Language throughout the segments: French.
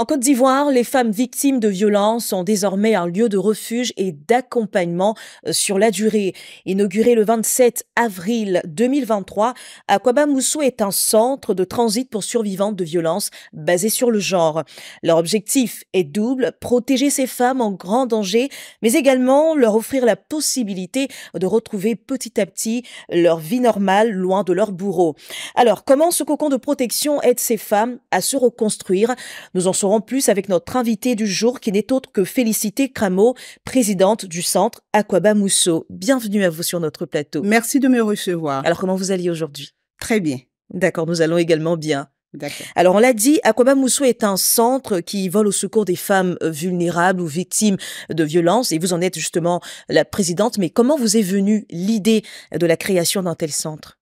En Côte d'Ivoire, les femmes victimes de violences ont désormais un lieu de refuge et d'accompagnement euh, sur la durée. Inauguré le 27 avril 2023, Aquaba Moussou est un centre de transit pour survivantes de violences basé sur le genre. Leur objectif est double, protéger ces femmes en grand danger, mais également leur offrir la possibilité de retrouver petit à petit leur vie normale loin de leur bourreau. Alors, comment ce cocon de protection aide ces femmes à se reconstruire Nous en en plus avec notre invitée du jour qui n'est autre que Félicité Cramo, présidente du centre Aquaba Mousseau. Bienvenue à vous sur notre plateau. Merci de me recevoir. Alors comment vous allez aujourd'hui Très bien. D'accord, nous allons également bien. Alors on l'a dit, Aquaba est un centre qui vole au secours des femmes vulnérables ou victimes de violences et vous en êtes justement la présidente. Mais comment vous est venue l'idée de la création d'un tel centre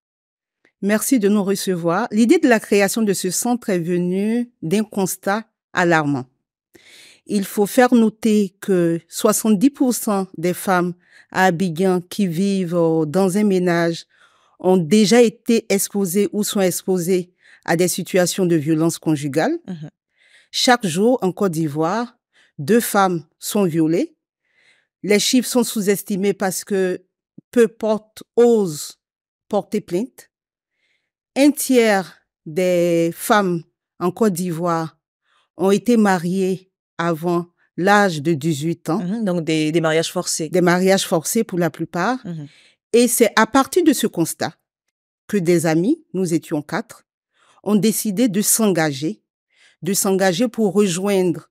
Merci de nous recevoir. L'idée de la création de ce centre est venue d'un constat alarmant. Il faut faire noter que 70% des femmes à Abidjan qui vivent euh, dans un ménage ont déjà été exposées ou sont exposées à des situations de violence conjugale. Mmh Chaque jour en Côte d'Ivoire, deux femmes sont violées. Les chiffres sont sous-estimés parce que peu portent, osent porter plainte. Un tiers des femmes en Côte d'Ivoire ont été mariés avant l'âge de 18 ans. Mmh donc des, mariages forcés. Des mariages forcés pour la plupart. Mmh Et c'est à partir de ce constat que des amis, nous étions quatre, ont décidé de s'engager, de s'engager pour rejoindre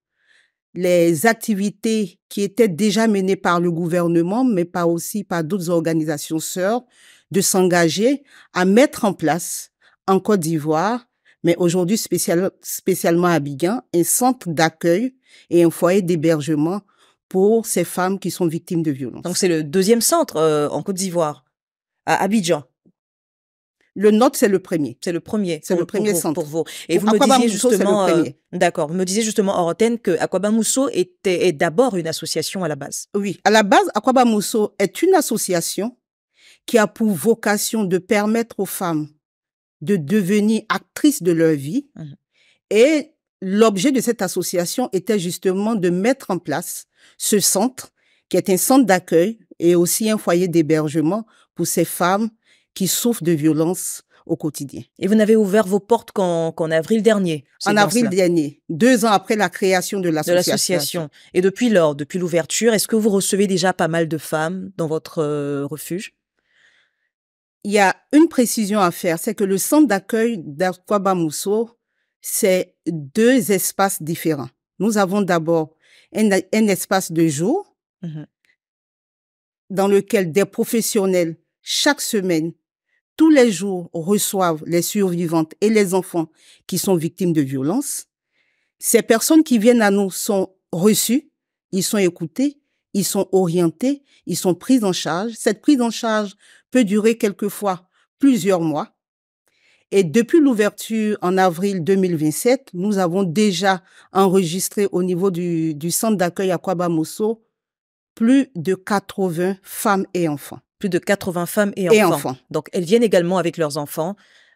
les activités qui étaient déjà menées par le gouvernement, mais pas aussi par d'autres organisations sœurs, de s'engager à mettre en place en Côte d'Ivoire mais aujourd'hui spécialement à Abidjan, un centre d'accueil et un foyer d'hébergement pour ces femmes qui sont victimes de violences. Donc c'est le deuxième centre euh, en Côte d'Ivoire, à Abidjan. Le nôtre, c'est le premier. C'est le premier. C'est le premier centre. Pour vous. Et vous euh, me disiez justement, d'accord, vous me disiez justement en que était, est d'abord une association à la base. Oui, à la base, Aquabamousso est une association qui a pour vocation de permettre aux femmes de devenir actrice de leur vie. Mmh. Et l'objet de cette association était justement de mettre en place ce centre, qui est un centre d'accueil et aussi un foyer d'hébergement pour ces femmes qui souffrent de violences au quotidien. Et vous n'avez ouvert vos portes qu'en avril dernier. En avril dernier, deux ans après la création de l'association. Et depuis lors, depuis l'ouverture, est-ce que vous recevez déjà pas mal de femmes dans votre euh, refuge il y a une précision à faire, c'est que le centre d'accueil d'Akwaba c'est deux espaces différents. Nous avons d'abord un, espace de jour mmh dans lequel des professionnels, chaque semaine, tous les jours, reçoivent les survivantes et les enfants qui sont victimes de violences. Ces personnes qui viennent à nous sont reçues, ils sont écoutés, ils sont orientés, ils sont pris en charge. Cette prise en charge peut durer quelquefois plusieurs mois. Et depuis l'ouverture en avril 2027, nous avons déjà enregistré au niveau du, centre d'accueil à Kwabamoso plus de 80 femmes et enfants. Plus de 80 femmes et, et enfants. Donc elles viennent également avec leurs enfants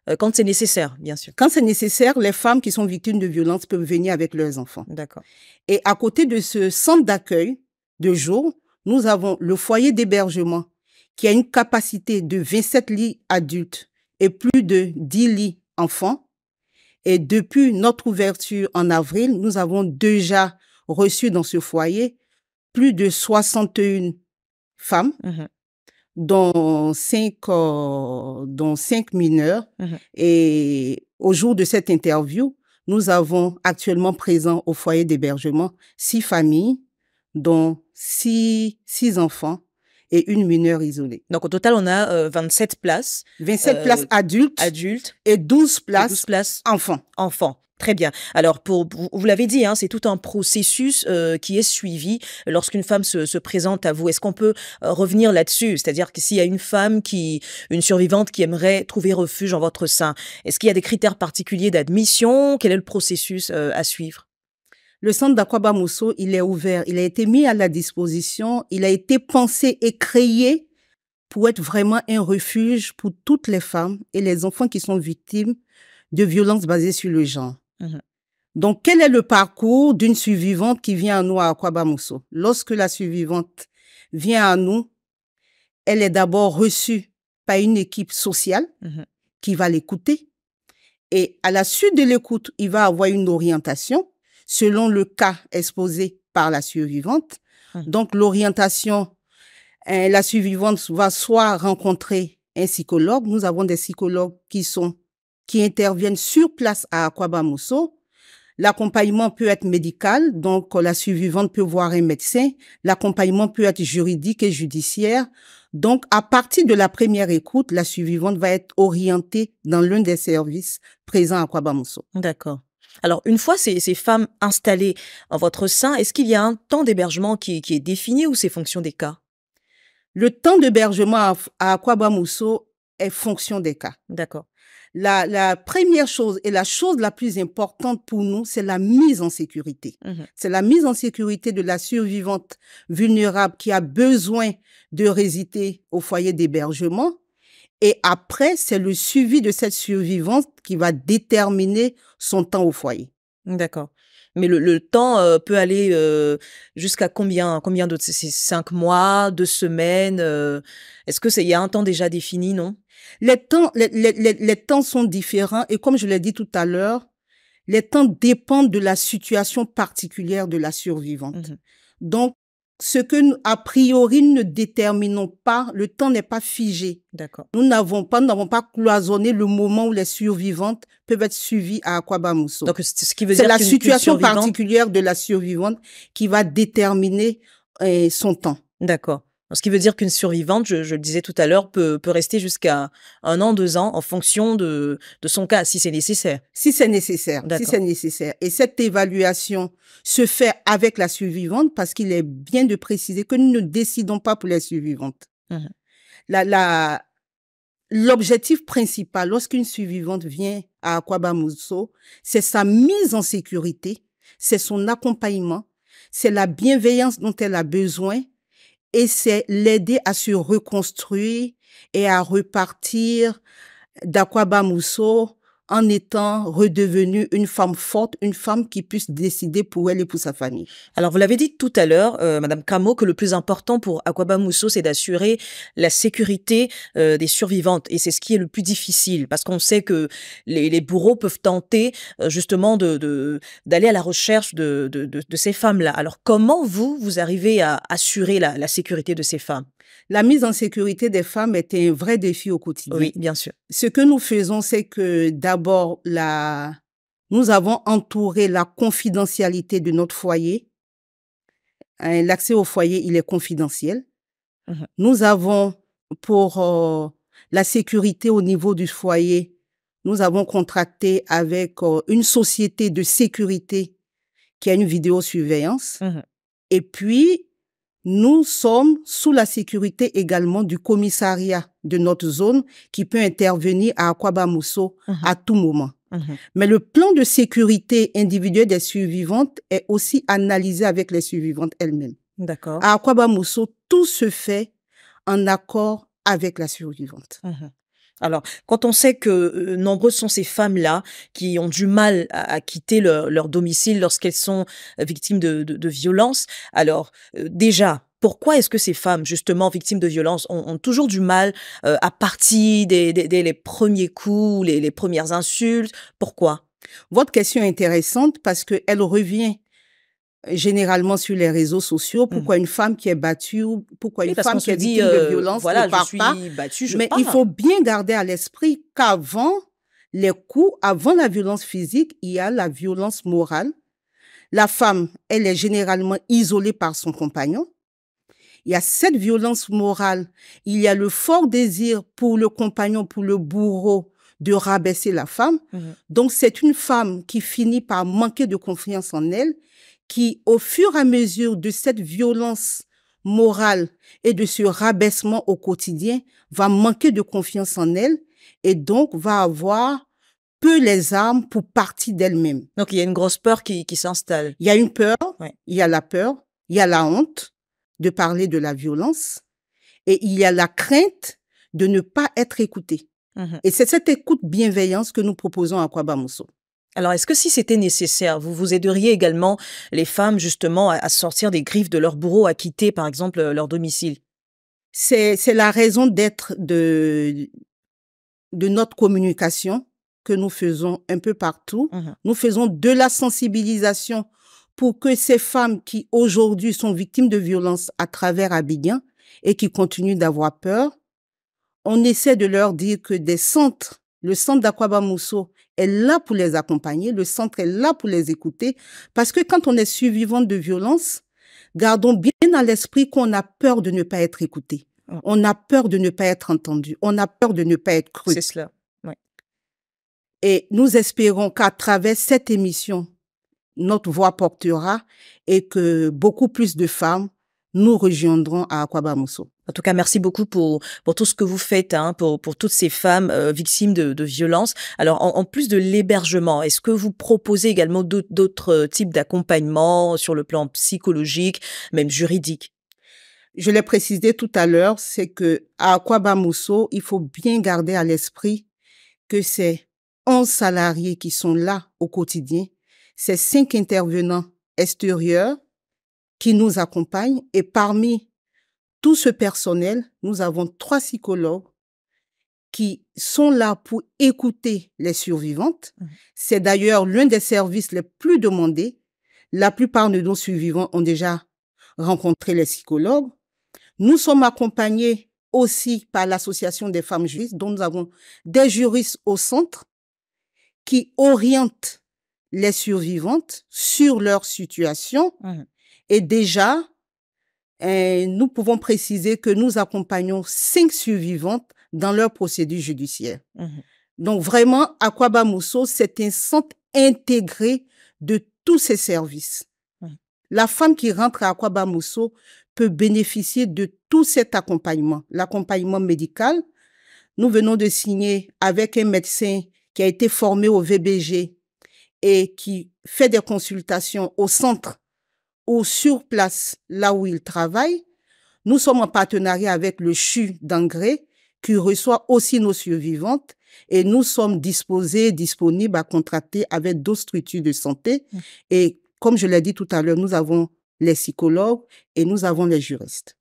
euh, quand c'est nécessaire, bien sûr. Quand c'est nécessaire, les femmes qui sont victimes de violences peuvent venir avec leurs enfants. D'accord. Et à côté de ce centre d'accueil, de jour, nous avons le foyer d'hébergement qui a une capacité de 27 lits adultes et plus de 10 lits enfants. Et depuis notre ouverture en avril, nous avons déjà reçu dans ce foyer plus de 61 femmes, mmh dont, 5, euh, dont mineurs. Mmh et au jour de cette interview, nous avons actuellement présent au foyer d'hébergement six familles dont six, enfants et une mineure isolée. Donc au total, on a 27 euh, places. 27 euh, places adultes. Adultes. Et 12 places, enfants. Enfants. Très bien. Alors, pour, vous, l'avez dit, hein, c'est tout un processus euh, qui est suivi lorsqu'une femme se, présente à vous. Est-ce qu'on peut revenir là-dessus C'est-à-dire que s'il y a une femme qui, une survivante qui aimerait trouver refuge en votre sein, est-ce qu'il y a des critères particuliers d'admission Quel est le processus à suivre le centre d'Aquabamousso, il est ouvert, il a été mis à la disposition, il a été pensé et créé pour être vraiment un refuge pour toutes les femmes et les enfants qui sont victimes de violences basées sur le genre. Mhm. Donc, quel est le parcours d'une survivante qui vient à nous à Aquabamousso Lorsque la survivante vient à nous, elle est d'abord reçue par une équipe sociale mhm. qui va l'écouter. Et à la suite de l'écoute, il va avoir une orientation selon le cas exposé par la survivante. Hum. Donc l'orientation, euh, la survivante va soit rencontrer un psychologue. Nous avons des psychologues qui sont qui interviennent sur place à Aquabamoso. L'accompagnement peut être médical, donc euh, la survivante peut voir un médecin. L'accompagnement peut être juridique et judiciaire. Donc, à partir de la première écoute, la survivante va être orientée dans l'un des services présents à Kwabamoso. D'accord. Alors, une fois ces, ces femmes installées en votre sein, est-ce qu'il y a un temps d'hébergement qui, est défini ou c'est fonction des cas Le temps d'hébergement à akwaba est fonction des cas. D'accord. La, première chose et la chose la plus importante pour nous, c'est la mise en sécurité. Mmh c'est la mise en sécurité de la survivante vulnérable qui a besoin de résider au foyer d'hébergement et après, c'est le suivi de cette survivante qui va déterminer son temps au foyer. D'accord. Mais le, le temps euh, peut aller euh, jusqu'à combien Combien d'autres C'est cinq mois, deux semaines euh? Est-ce que c'est il y a un temps déjà défini Non. Les temps, les, les, les, temps sont différents et comme je l'ai dit tout à l'heure, les temps dépendent de la situation particulière de la survivante. Mmh Donc, ce que nous, a priori, ne déterminons pas, le temps n'est pas figé. D'accord. Nous n'avons pas, n'avons pas cloisonné le moment où les survivantes peuvent être suivies à Aquabamuso. Donc, ce qui veut dire C'est la situation particulière de la survivante qui va déterminer euh, son temps. D'accord. Ce qui veut dire qu'une survivante, je, je, le disais tout à l'heure, peut, peut rester jusqu'à un an, deux ans, en fonction de, de son cas, si c'est nécessaire. Si c'est nécessaire, si c'est nécessaire. Et cette évaluation se fait avec la survivante parce qu'il est bien de préciser que nous ne décidons pas pour la survivante mmh. La, la, L'objectif principal lorsqu'une survivante vient à Kwabamuso, c'est sa mise en sécurité, c'est son accompagnement, c'est la bienveillance dont elle a besoin et c'est l'aider à se reconstruire et à repartir d'Aquaba en étant redevenue une femme forte, une femme qui puisse décider pour elle et pour sa famille. Alors, vous l'avez dit tout à l'heure, euh, Madame Camo, que le plus important pour Akwaba Mousso, c'est d'assurer la sécurité euh, des survivantes. Et c'est ce qui est le plus difficile, parce qu'on sait que les, bourreaux peuvent tenter euh, justement d'aller de, d'aller à la recherche de, ces femmes-là. Alors, comment vous, vous arrivez à assurer la sécurité de ces femmes la mise en sécurité des femmes était un vrai défi au quotidien. Oui, bien sûr. Ce que nous faisons, c'est que d'abord, la... nous avons entouré la confidentialité de notre foyer. Hein, l'accès au foyer, il est confidentiel. Mmh nous avons pour euh, la sécurité au niveau du foyer, nous avons contracté avec euh, une société de sécurité qui a une vidéosurveillance. Mmh Et puis, nous sommes sous la sécurité également du commissariat de notre zone qui peut intervenir à Aquaba uh-huh. à tout moment. Uh-huh. Mais le plan de sécurité individuel des survivantes est aussi analysé avec les survivantes elles-mêmes. D'accord. À Aquabamousso, tout se fait en accord avec la survivante. Uh-huh. Alors, quand on sait que euh, nombreuses sont ces femmes-là qui ont du mal à, quitter leur, domicile lorsqu'elles sont euh, victimes de, violences, alors euh, déjà, pourquoi est-ce que ces femmes, justement victimes de violences, ont, toujours du mal à partir des, les premiers coups, les, les premières insultes Pourquoi Votre question est intéressante parce qu'elle revient généralement sur les réseaux sociaux. Mmh. Pourquoi une femme qui est battue ou pourquoi une femme qui est victime de euh, violence voilà, ne part je suis pas battue, je Mais il faut bien garder à l'esprit qu'avant les coups, avant la violence physique, il y a la violence morale. La femme, elle est généralement isolée par son compagnon. Il y a cette violence morale. Il y a le fort désir pour le compagnon, pour le bourreau, de rabaisser la femme. Mmh Donc c'est une femme qui finit par manquer de confiance en elle qui, au fur et à mesure de cette violence morale et de ce rabaissement au quotidien, va manquer de confiance en elle et donc va avoir peu les armes pour partie d'elle-même. Donc il y a une grosse peur qui, s'installe. Il y a une peur, il y a la peur, il y a la honte de parler de la violence et il y a la crainte de ne pas être écoutée. Mm-hmm. Et c'est cette écoute bienveillance que nous proposons à Kwabamuso. Alors, est-ce que si c'était nécessaire, vous vous aideriez également les femmes justement à, sortir des griffes de leur bourreau, à quitter par exemple euh, leur domicile C'est la raison d'être de, notre communication que nous faisons un peu partout. Mmh nous faisons de la sensibilisation pour que ces femmes qui aujourd'hui sont victimes de violences à travers Abidjan et qui continuent d'avoir peur, on essaie de leur dire que des centres, le centre d'Aquabamousseau, est là pour les accompagner, le centre est là pour les écouter, parce que quand on est survivant de violence, gardons bien à l'esprit qu'on a peur de ne pas être écouté, on a peur de ne pas être entendu, on a peur de ne pas être cru. C'est cela. Oui. Et nous espérons qu'à travers cette émission, notre voix portera et que beaucoup plus de femmes nous rejoindrons à Mousso. En tout cas, merci beaucoup pour, pour tout ce que vous faites, hein, pour, pour toutes ces femmes euh, victimes de, de violences. Alors, en, plus de l'hébergement, est-ce que vous proposez également d'autres types d'accompagnement sur le plan psychologique, même juridique Je l'ai précisé tout à l'heure, c'est que à Mousso, il faut bien garder à l'esprit que c'est 11 salariés qui sont là au quotidien, c'est 5 intervenants extérieurs qui nous accompagne Et parmi tout ce personnel, nous avons trois psychologues qui sont là pour écouter les survivantes. Mmh. C'est d'ailleurs l'un des services les plus demandés. La plupart de nos survivants ont déjà rencontré les psychologues. Nous sommes accompagnés aussi par l'Association des femmes juives dont nous avons des juristes au centre qui orientent les survivantes sur leur situation. Mmh. Et déjà, eh, nous pouvons préciser que nous accompagnons cinq survivantes dans leur procédure judiciaire. Mhm. Donc vraiment, Aquaba c'est un centre intégré de tous ces services. La femme qui rentre à Aquaba peut bénéficier de tout cet accompagnement, l'accompagnement médical. Nous venons de signer avec un médecin qui a été formé au VBG et qui fait des consultations au centre ou sur place, là où ils travaillent, nous sommes en partenariat avec le CHU d'engrais qui reçoit aussi nos survivantes et nous sommes disposés, disponibles à contracter avec d'autres structures de santé. Mm. Et comme je l'ai dit tout à l'heure, nous avons les psychologues et nous avons les juristes.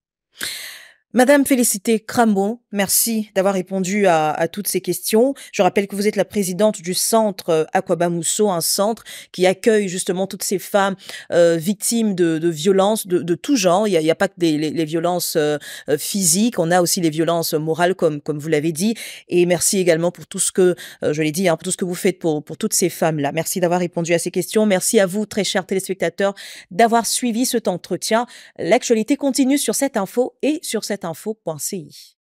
Madame Félicité Cramon, merci d'avoir répondu à, toutes ces questions. Je rappelle que vous êtes la présidente du centre euh, Aquabamusso, un centre qui accueille justement toutes ces femmes euh, victimes de, violences de, tout genre. Il n'y a, pas que des, les, violences euh, physiques, on a aussi les violences morales, comme, comme vous l'avez dit. Et merci également pour tout ce que, je l'ai dit, hein, pour tout ce que vous faites pour, pour toutes ces femmes-là. Merci d'avoir répondu à ces questions. Merci à vous, très chers téléspectateurs, d'avoir suivi cet entretien. L'actualité continue sur cette info et sur cette info.ci